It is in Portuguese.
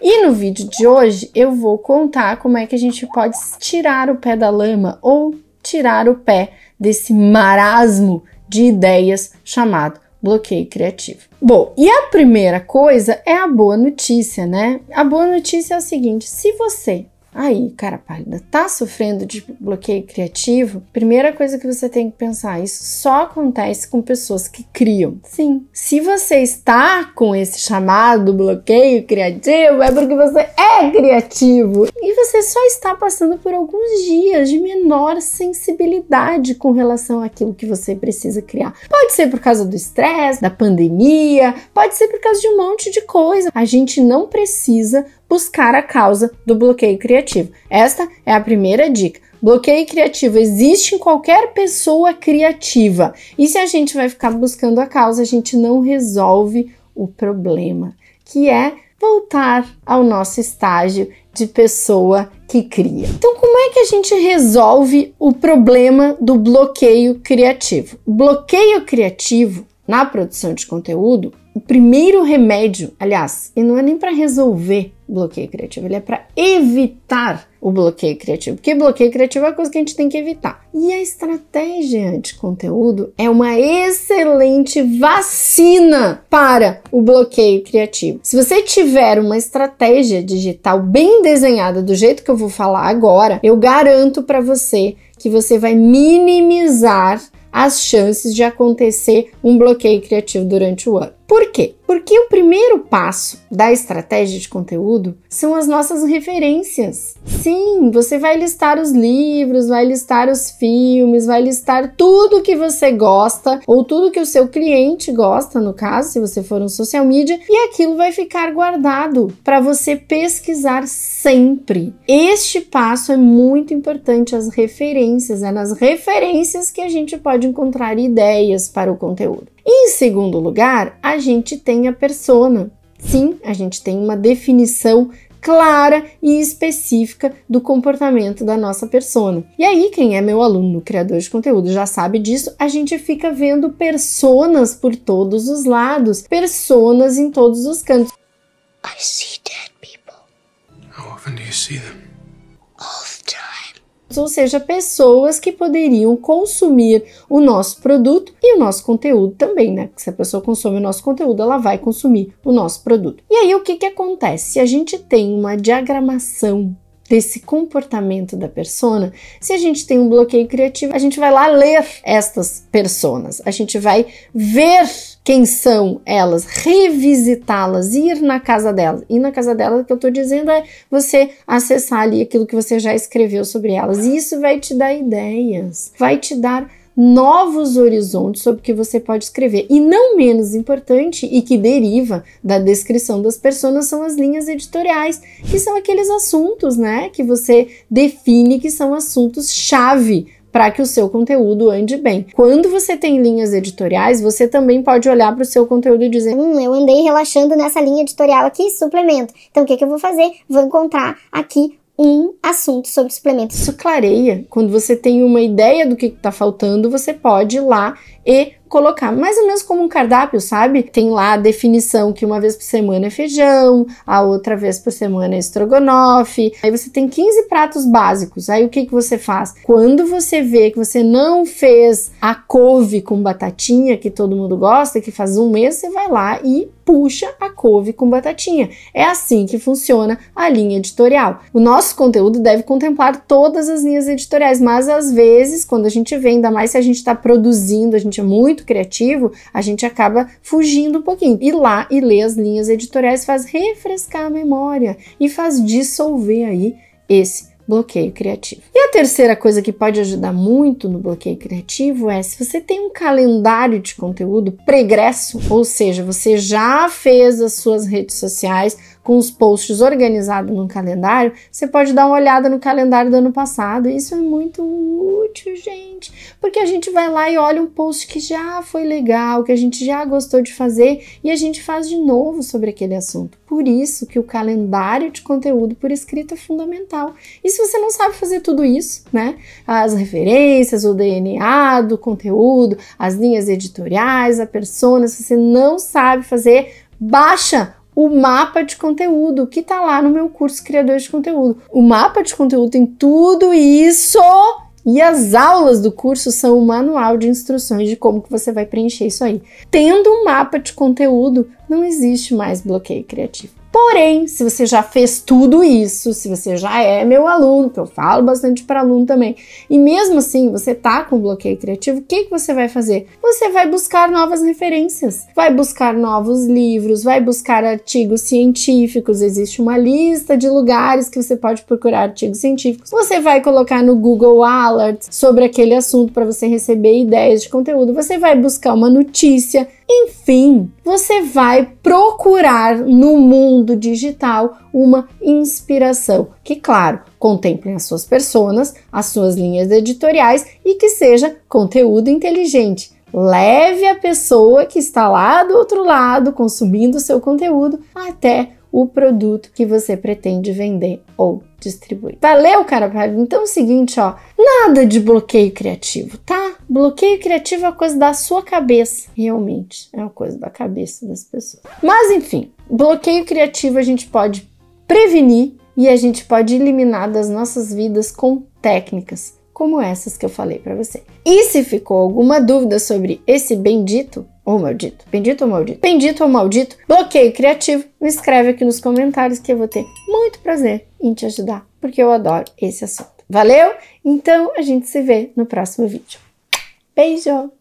E no vídeo de hoje eu vou contar como é que a gente pode tirar o pé da lama ou tirar o pé desse marasmo de ideias chamado bloqueio criativo. Bom, e a primeira coisa é a boa notícia, né? A boa notícia é o seguinte: se você Aí, cara pálida, tá sofrendo de bloqueio criativo? Primeira coisa que você tem que pensar, isso só acontece com pessoas que criam. Sim, se você está com esse chamado bloqueio criativo, é porque você é criativo e você só está passando por alguns dias de menor sensibilidade com relação àquilo que você precisa criar. Pode ser por causa do estresse, da pandemia, pode ser por causa de um monte de coisa. A gente não precisa buscar a causa do bloqueio criativo. Esta é a primeira dica. Bloqueio criativo existe em qualquer pessoa criativa. E se a gente vai ficar buscando a causa, a gente não resolve o problema, que é voltar ao nosso estágio de pessoa que cria. Então, como é que a gente resolve o problema do bloqueio criativo? O bloqueio criativo na produção de conteúdo, o primeiro remédio, aliás, e não é nem para resolver bloqueio criativo, ele é para evitar o bloqueio criativo, porque bloqueio criativo é uma coisa que a gente tem que evitar. E a estratégia de conteúdo é uma excelente vacina para o bloqueio criativo. Se você tiver uma estratégia digital bem desenhada do jeito que eu vou falar agora, eu garanto para você que você vai minimizar as chances de acontecer um bloqueio criativo durante o ano. Por quê? Porque o primeiro passo da estratégia de conteúdo são as nossas referências. Sim, você vai listar os livros, vai listar os filmes, vai listar tudo que você gosta ou tudo que o seu cliente gosta, no caso, se você for um social media, e aquilo vai ficar guardado para você pesquisar sempre. Este passo é muito importante, as referências, é nas referências que a gente pode encontrar ideias para o conteúdo. Em segundo lugar, a gente tem a persona. Sim, a gente tem uma definição clara e específica do comportamento da nossa persona. E aí, quem é meu aluno, criador de conteúdo, já sabe disso, a gente fica vendo personas por todos os lados, personas em todos os cantos. I see dead people. How often do you see them? ou seja, pessoas que poderiam consumir o nosso produto e o nosso conteúdo também, né? Porque se a pessoa consome o nosso conteúdo, ela vai consumir o nosso produto. E aí o que, que acontece? Se a gente tem uma diagramação desse comportamento da persona, se a gente tem um bloqueio criativo, a gente vai lá ler estas personas, a gente vai ver quem são elas, revisitá-las, ir na casa delas. Ir na casa delas, o que eu estou dizendo é você acessar ali aquilo que você já escreveu sobre elas. E isso vai te dar ideias, vai te dar novos horizontes sobre o que você pode escrever. E não menos importante, e que deriva da descrição das pessoas, são as linhas editoriais, que são aqueles assuntos, né, que você define que são assuntos-chave para que o seu conteúdo ande bem. Quando você tem linhas editoriais, você também pode olhar para o seu conteúdo e dizer: Hum, eu andei relaxando nessa linha editorial aqui, suplemento. Então o que, que eu vou fazer? Vou encontrar aqui um assunto sobre suplementos. Isso clareia. Quando você tem uma ideia do que está faltando, você pode ir lá e colocar mais ou menos como um cardápio, sabe? Tem lá a definição que uma vez por semana é feijão, a outra vez por semana é estrogonofe. Aí você tem 15 pratos básicos. Aí o que, que você faz? Quando você vê que você não fez a couve com batatinha que todo mundo gosta, que faz um mês, você vai lá e puxa a couve com batatinha. É assim que funciona a linha editorial. O nosso conteúdo deve contemplar todas as linhas editoriais, mas às vezes, quando a gente vê, ainda mais se a gente está produzindo, a gente é muito muito criativo, a gente acaba fugindo um pouquinho. E lá e ler as linhas editoriais faz refrescar a memória e faz dissolver aí esse bloqueio criativo. E a terceira coisa que pode ajudar muito no bloqueio criativo é se você tem um calendário de conteúdo pregresso, ou seja, você já fez as suas redes sociais com os posts organizados num calendário, você pode dar uma olhada no calendário do ano passado. Isso é muito útil, gente, porque a gente vai lá e olha um post que já foi legal, que a gente já gostou de fazer e a gente faz de novo sobre aquele assunto. Por isso que o calendário de conteúdo por escrito é fundamental. Isso se você não sabe fazer tudo isso, né? As referências, o DNA do conteúdo, as linhas editoriais, a persona, se você não sabe fazer, baixa o mapa de conteúdo que tá lá no meu curso Criador de Conteúdo. O mapa de conteúdo tem tudo isso e as aulas do curso são o manual de instruções de como que você vai preencher isso aí. Tendo um mapa de conteúdo, não existe mais bloqueio criativo. Porém, se você já fez tudo isso, se você já é meu aluno, que eu falo bastante para aluno também, e mesmo assim você tá com bloqueio criativo, o que, que você vai fazer? Você vai buscar novas referências, vai buscar novos livros, vai buscar artigos científicos. Existe uma lista de lugares que você pode procurar artigos científicos. Você vai colocar no Google Alerts sobre aquele assunto para você receber ideias de conteúdo. Você vai buscar uma notícia enfim, você vai procurar no mundo digital uma inspiração que, claro, contemple as suas personas, as suas linhas editoriais e que seja conteúdo inteligente. Leve a pessoa que está lá do outro lado consumindo o seu conteúdo até o produto que você pretende vender ou distribuir. Valeu, cara Então é o seguinte, ó, nada de bloqueio criativo, tá? Bloqueio criativo é coisa da sua cabeça, realmente, é uma coisa da cabeça das pessoas. Mas enfim, bloqueio criativo a gente pode prevenir e a gente pode eliminar das nossas vidas com técnicas como essas que eu falei para você. E se ficou alguma dúvida sobre esse bendito ou maldito. Bendito ou maldito? Bendito ou maldito? Bloqueio criativo? Me escreve aqui nos comentários que eu vou ter muito prazer em te ajudar, porque eu adoro esse assunto. Valeu? Então a gente se vê no próximo vídeo. Beijo!